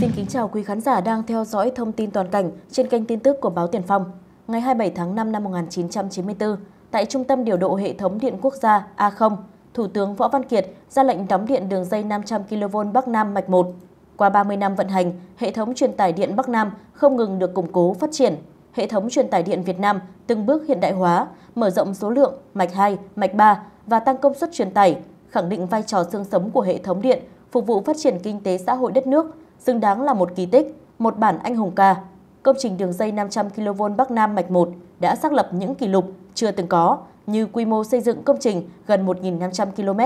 Xin kính chào quý khán giả đang theo dõi thông tin toàn cảnh trên kênh tin tức của báo Tiền Phong. Ngày 27 tháng 5 năm 1994, tại Trung tâm Điều độ Hệ thống Điện Quốc gia A0, Thủ tướng Võ Văn Kiệt ra lệnh đóng điện đường dây 500 kV Bắc Nam mạch 1. Qua 30 năm vận hành, hệ thống truyền tải điện Bắc Nam không ngừng được củng cố phát triển. Hệ thống truyền tải điện Việt Nam từng bước hiện đại hóa, mở rộng số lượng, mạch 2, mạch 3 và tăng công suất truyền tải, khẳng định vai trò xương sống của hệ thống điện, phục vụ phát triển kinh tế xã hội đất nước – xứng đáng là một kỳ tích, một bản anh hùng ca. Công trình đường dây 500 kV Bắc Nam mạch 1 đã xác lập những kỷ lục chưa từng có như quy mô xây dựng công trình gần 1.500 km,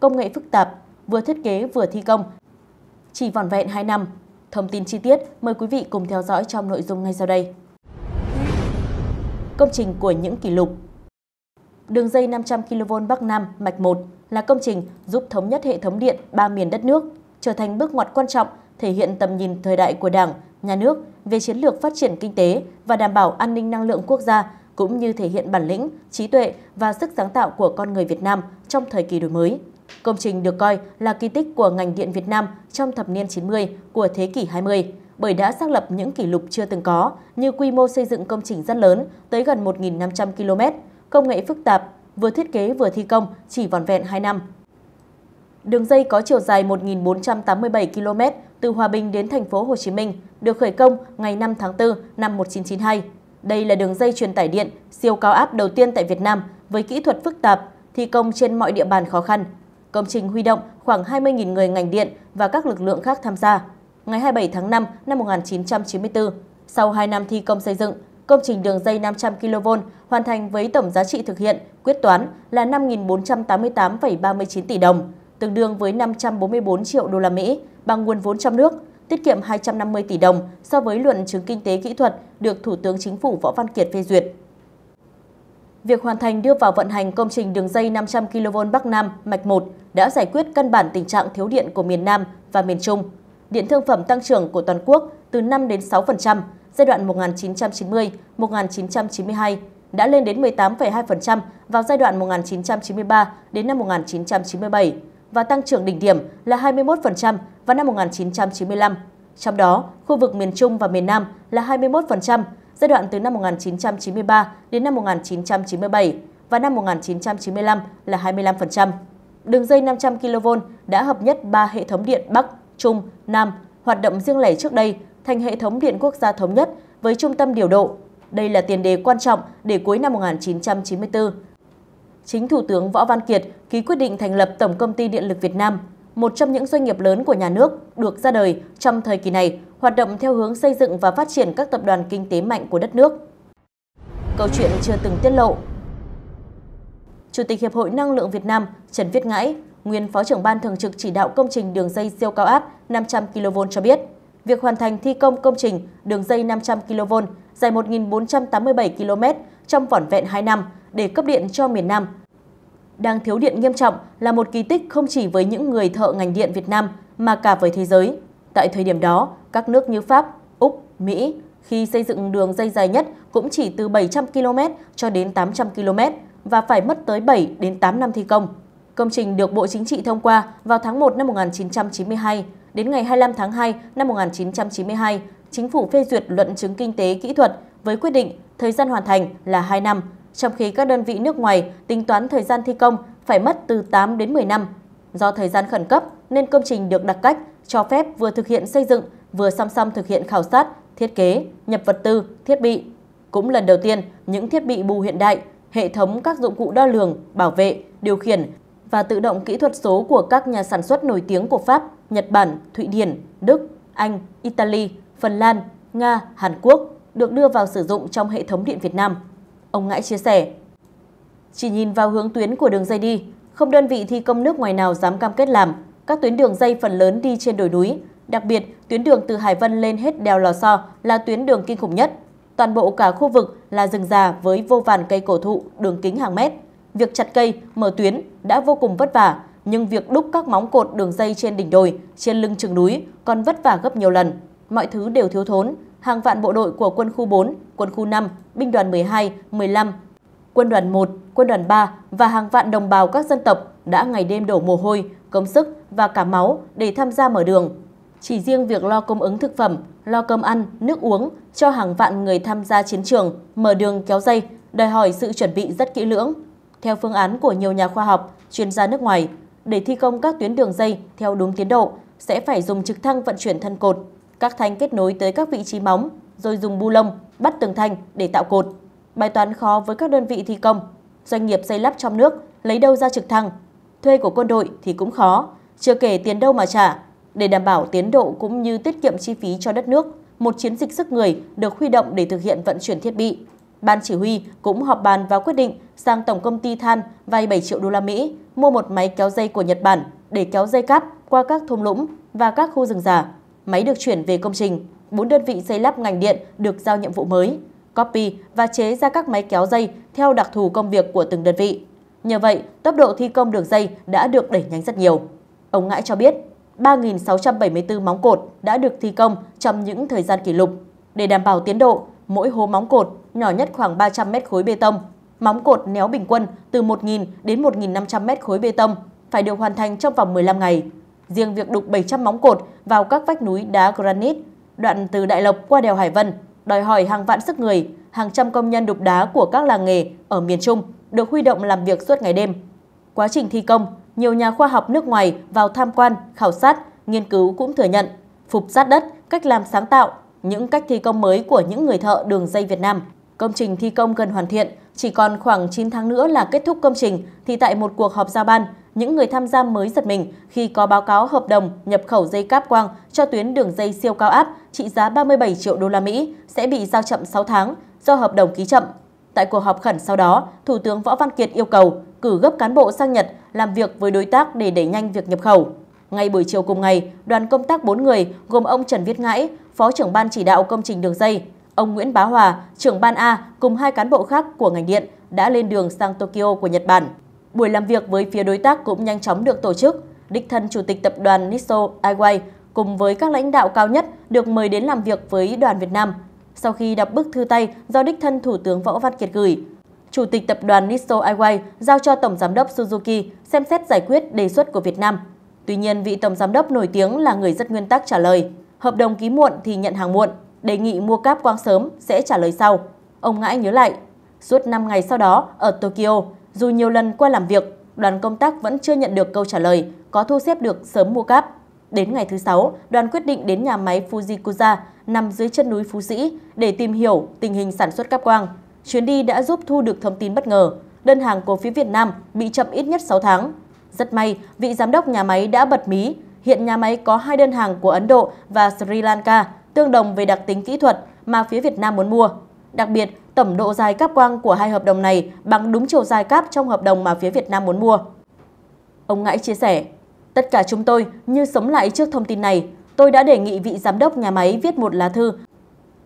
công nghệ phức tạp, vừa thiết kế vừa thi công. Chỉ vỏn vẹn 2 năm. Thông tin chi tiết mời quý vị cùng theo dõi trong nội dung ngay sau đây. Công trình của những kỷ lục Đường dây 500 kV Bắc Nam mạch 1 là công trình giúp thống nhất hệ thống điện ba miền đất nước, trở thành bước ngoặt quan trọng thể hiện tầm nhìn thời đại của Đảng, Nhà nước về chiến lược phát triển kinh tế và đảm bảo an ninh năng lượng quốc gia, cũng như thể hiện bản lĩnh, trí tuệ và sức sáng tạo của con người Việt Nam trong thời kỳ đổi mới. Công trình được coi là kỳ tích của ngành điện Việt Nam trong thập niên 90 của thế kỷ 20, bởi đã xác lập những kỷ lục chưa từng có như quy mô xây dựng công trình rất lớn tới gần 1.500 km, công nghệ phức tạp, vừa thiết kế vừa thi công chỉ vòn vẹn 2 năm. Đường dây có chiều dài 1.487 km từ Hòa Bình đến thành phố Hồ Chí Minh được khởi công ngày 5 tháng 4 năm 1992. Đây là đường dây truyền tải điện siêu cao áp đầu tiên tại Việt Nam với kỹ thuật phức tạp, thi công trên mọi địa bàn khó khăn. Công trình huy động khoảng 20.000 người ngành điện và các lực lượng khác tham gia. Ngày 27 tháng 5 năm 1994, sau 2 năm thi công xây dựng, công trình đường dây 500 kV hoàn thành với tổng giá trị thực hiện quyết toán là 5.488,39 tỷ đồng, tương đương với 544 triệu đô la Mỹ, bằng nguồn vốn trong nước, tiết kiệm 250 tỷ đồng so với luận chứng kinh tế kỹ thuật được Thủ tướng Chính phủ Võ Văn Kiệt phê duyệt. Việc hoàn thành đưa vào vận hành công trình đường dây 500 kV Bắc Nam mạch 1 đã giải quyết căn bản tình trạng thiếu điện của miền Nam và miền Trung. Điện thương phẩm tăng trưởng của toàn quốc từ 5 đến 6% giai đoạn 1990-1992 đã lên đến 18,2% vào giai đoạn 1993 đến năm 1997 và tăng trưởng đỉnh điểm là 21% vào năm 1995. Trong đó, khu vực miền Trung và miền Nam là 21% giai đoạn từ năm 1993 đến năm 1997 và năm 1995 là 25%. Đường dây 500 kV đã hợp nhất 3 hệ thống điện Bắc, Trung, Nam hoạt động riêng lẻ trước đây thành hệ thống điện quốc gia thống nhất với trung tâm điều độ. Đây là tiền đề quan trọng để cuối năm 1994, chính Thủ tướng Võ Văn Kiệt ký quyết định thành lập Tổng Công ty Điện lực Việt Nam, một trong những doanh nghiệp lớn của nhà nước được ra đời trong thời kỳ này, hoạt động theo hướng xây dựng và phát triển các tập đoàn kinh tế mạnh của đất nước. Câu chuyện chưa từng tiết lộ Chủ tịch Hiệp hội Năng lượng Việt Nam Trần Viết Ngãi, nguyên Phó trưởng Ban Thường trực chỉ đạo công trình đường dây siêu cao áp 500 kV cho biết, việc hoàn thành thi công công trình đường dây 500 kV dài 1.487 km trong vỏn vẹn 2 năm để cấp điện cho miền Nam. Đang thiếu điện nghiêm trọng là một kỳ tích không chỉ với những người thợ ngành điện Việt Nam mà cả với thế giới. Tại thời điểm đó, các nước như Pháp, Úc, Mỹ khi xây dựng đường dây dài nhất cũng chỉ từ 700 km cho đến 800 km và phải mất tới 7 đến 8 năm thi công. Công trình được Bộ Chính trị thông qua vào tháng 1 năm 1992, đến ngày 25 tháng 2 năm 1992, Chính phủ phê duyệt luận chứng kinh tế kỹ thuật với quyết định thời gian hoàn thành là 2 năm trong khi các đơn vị nước ngoài tính toán thời gian thi công phải mất từ 8 đến 10 năm. Do thời gian khẩn cấp nên công trình được đặt cách cho phép vừa thực hiện xây dựng vừa song song thực hiện khảo sát, thiết kế, nhập vật tư, thiết bị. Cũng lần đầu tiên, những thiết bị bù hiện đại, hệ thống các dụng cụ đo lường, bảo vệ, điều khiển và tự động kỹ thuật số của các nhà sản xuất nổi tiếng của Pháp, Nhật Bản, Thụy Điển, Đức, Anh, Italy, Phần Lan, Nga, Hàn Quốc được đưa vào sử dụng trong hệ thống điện Việt Nam. Ông Ngãi chia sẻ. Chỉ nhìn vào hướng tuyến của đường dây đi, không đơn vị thi công nước ngoài nào dám cam kết làm. Các tuyến đường dây phần lớn đi trên đồi núi. Đặc biệt, tuyến đường từ Hải Vân lên hết đèo Lò So là tuyến đường kinh khủng nhất. Toàn bộ cả khu vực là rừng già với vô vàn cây cổ thụ, đường kính hàng mét. Việc chặt cây, mở tuyến đã vô cùng vất vả, nhưng việc đúc các móng cột đường dây trên đỉnh đồi, trên lưng chừng núi còn vất vả gấp nhiều lần. Mọi thứ đều thiếu thốn, hàng vạn bộ đội của quân khu 4, quân khu 5, binh đoàn 12, 15, quân đoàn 1, quân đoàn 3 và hàng vạn đồng bào các dân tộc đã ngày đêm đổ mồ hôi, công sức và cả máu để tham gia mở đường. Chỉ riêng việc lo cung ứng thực phẩm, lo cơm ăn, nước uống cho hàng vạn người tham gia chiến trường, mở đường kéo dây đòi hỏi sự chuẩn bị rất kỹ lưỡng. Theo phương án của nhiều nhà khoa học, chuyên gia nước ngoài, để thi công các tuyến đường dây theo đúng tiến độ sẽ phải dùng trực thăng vận chuyển thân cột các thanh kết nối tới các vị trí móng, rồi dùng bu lông bắt từng thanh để tạo cột. Bài toán khó với các đơn vị thi công. Doanh nghiệp xây lắp trong nước lấy đâu ra trực thăng? Thuê của quân đội thì cũng khó, chưa kể tiền đâu mà trả. Để đảm bảo tiến độ cũng như tiết kiệm chi phí cho đất nước, một chiến dịch sức người được huy động để thực hiện vận chuyển thiết bị. Ban chỉ huy cũng họp bàn và quyết định sang tổng công ty than vay 7 triệu đô la Mỹ mua một máy kéo dây của Nhật Bản để kéo dây cáp qua các thung lũng và các khu rừng già máy được chuyển về công trình, 4 đơn vị xây lắp ngành điện được giao nhiệm vụ mới, copy và chế ra các máy kéo dây theo đặc thù công việc của từng đơn vị. Nhờ vậy, tốc độ thi công đường dây đã được đẩy nhanh rất nhiều. Ông Ngãi cho biết, 3.674 móng cột đã được thi công trong những thời gian kỷ lục. Để đảm bảo tiến độ, mỗi hố móng cột nhỏ nhất khoảng 300 mét khối bê tông, móng cột néo bình quân từ 1.000 đến 1.500 mét khối bê tông phải được hoàn thành trong vòng 15 ngày. Riêng việc đục 700 móng cột vào các vách núi đá granite, đoạn từ Đại Lộc qua đèo Hải Vân, đòi hỏi hàng vạn sức người, hàng trăm công nhân đục đá của các làng nghề ở miền Trung được huy động làm việc suốt ngày đêm. Quá trình thi công, nhiều nhà khoa học nước ngoài vào tham quan, khảo sát, nghiên cứu cũng thừa nhận phục sát đất, cách làm sáng tạo, những cách thi công mới của những người thợ đường dây Việt Nam. Công trình thi công gần hoàn thiện, chỉ còn khoảng 9 tháng nữa là kết thúc công trình thì tại một cuộc họp giao ban, những người tham gia mới giật mình khi có báo cáo hợp đồng nhập khẩu dây cáp quang cho tuyến đường dây siêu cao áp trị giá 37 triệu đô la Mỹ sẽ bị giao chậm 6 tháng do hợp đồng ký chậm. Tại cuộc họp khẩn sau đó, Thủ tướng Võ Văn Kiệt yêu cầu cử gấp cán bộ sang Nhật làm việc với đối tác để đẩy nhanh việc nhập khẩu. Ngay buổi chiều cùng ngày, đoàn công tác 4 người gồm ông Trần Viết Ngãi, Phó trưởng ban chỉ đạo công trình đường dây, ông Nguyễn Bá Hòa, trưởng ban A cùng hai cán bộ khác của ngành điện đã lên đường sang Tokyo của Nhật Bản. Buổi làm việc với phía đối tác cũng nhanh chóng được tổ chức. Đích thân Chủ tịch Tập đoàn Nisso Airways cùng với các lãnh đạo cao nhất được mời đến làm việc với đoàn Việt Nam. Sau khi đọc bức thư tay do đích thân Thủ tướng Võ Văn Kiệt gửi, Chủ tịch Tập đoàn Nisso Airways giao cho Tổng Giám đốc Suzuki xem xét giải quyết đề xuất của Việt Nam. Tuy nhiên, vị Tổng Giám đốc nổi tiếng là người rất nguyên tắc trả lời. Hợp đồng ký muộn thì nhận hàng muộn, đề nghị mua cáp quang sớm sẽ trả lời sau. Ông Ngãi nhớ lại, suốt 5 ngày sau đó ở Tokyo, dù nhiều lần qua làm việc, đoàn công tác vẫn chưa nhận được câu trả lời, có thu xếp được sớm mua cáp. Đến ngày thứ Sáu, đoàn quyết định đến nhà máy Fujikuza nằm dưới chân núi Phú Sĩ để tìm hiểu tình hình sản xuất cáp quang. Chuyến đi đã giúp thu được thông tin bất ngờ, đơn hàng của phía Việt Nam bị chậm ít nhất 6 tháng. Rất may, vị giám đốc nhà máy đã bật mí, hiện nhà máy có hai đơn hàng của Ấn Độ và Sri Lanka tương đồng về đặc tính kỹ thuật mà phía Việt Nam muốn mua. Đặc biệt, tổng độ dài cáp quang của hai hợp đồng này bằng đúng chiều dài cáp trong hợp đồng mà phía Việt Nam muốn mua. Ông Ngãi chia sẻ, tất cả chúng tôi như sống lại trước thông tin này. Tôi đã đề nghị vị giám đốc nhà máy viết một lá thư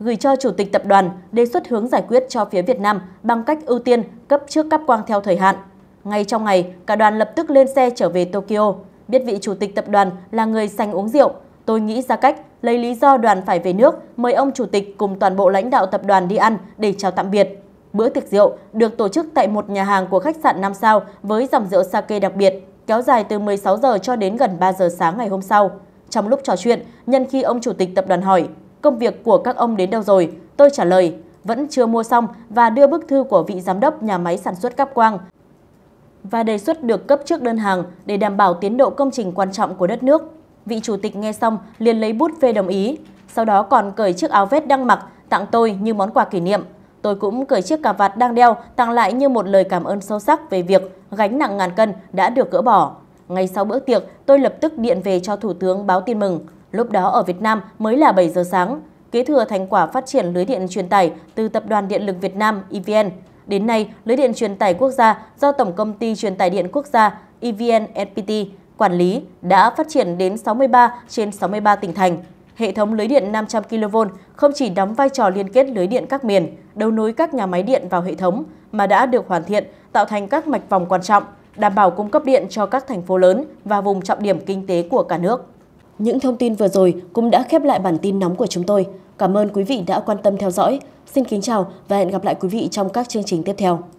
gửi cho chủ tịch tập đoàn đề xuất hướng giải quyết cho phía Việt Nam bằng cách ưu tiên cấp trước cáp quang theo thời hạn. Ngay trong ngày, cả đoàn lập tức lên xe trở về Tokyo. Biết vị chủ tịch tập đoàn là người sành uống rượu, Tôi nghĩ ra cách, lấy lý do đoàn phải về nước, mời ông chủ tịch cùng toàn bộ lãnh đạo tập đoàn đi ăn để chào tạm biệt. Bữa tiệc rượu được tổ chức tại một nhà hàng của khách sạn 5 sao với dòng rượu sake đặc biệt, kéo dài từ 16 giờ cho đến gần 3 giờ sáng ngày hôm sau. Trong lúc trò chuyện, nhân khi ông chủ tịch tập đoàn hỏi, công việc của các ông đến đâu rồi? Tôi trả lời, vẫn chưa mua xong và đưa bức thư của vị giám đốc nhà máy sản xuất cáp quang và đề xuất được cấp trước đơn hàng để đảm bảo tiến độ công trình quan trọng của đất nước. Vị chủ tịch nghe xong liền lấy bút phê đồng ý, sau đó còn cởi chiếc áo vest đang mặc tặng tôi như món quà kỷ niệm. Tôi cũng cởi chiếc cà vạt đang đeo tặng lại như một lời cảm ơn sâu sắc về việc gánh nặng ngàn cân đã được gỡ bỏ. Ngay sau bữa tiệc, tôi lập tức điện về cho Thủ tướng báo tin mừng. Lúc đó ở Việt Nam mới là 7 giờ sáng, kế thừa thành quả phát triển lưới điện truyền tải từ Tập đoàn Điện lực Việt Nam EVN. Đến nay, lưới điện truyền tải quốc gia do Tổng công ty truyền tải điện quốc gia EVN NPT quản lý đã phát triển đến 63 trên 63 tỉnh thành. Hệ thống lưới điện 500 kV không chỉ đóng vai trò liên kết lưới điện các miền, đấu nối các nhà máy điện vào hệ thống, mà đã được hoàn thiện, tạo thành các mạch vòng quan trọng, đảm bảo cung cấp điện cho các thành phố lớn và vùng trọng điểm kinh tế của cả nước. Những thông tin vừa rồi cũng đã khép lại bản tin nóng của chúng tôi. Cảm ơn quý vị đã quan tâm theo dõi. Xin kính chào và hẹn gặp lại quý vị trong các chương trình tiếp theo.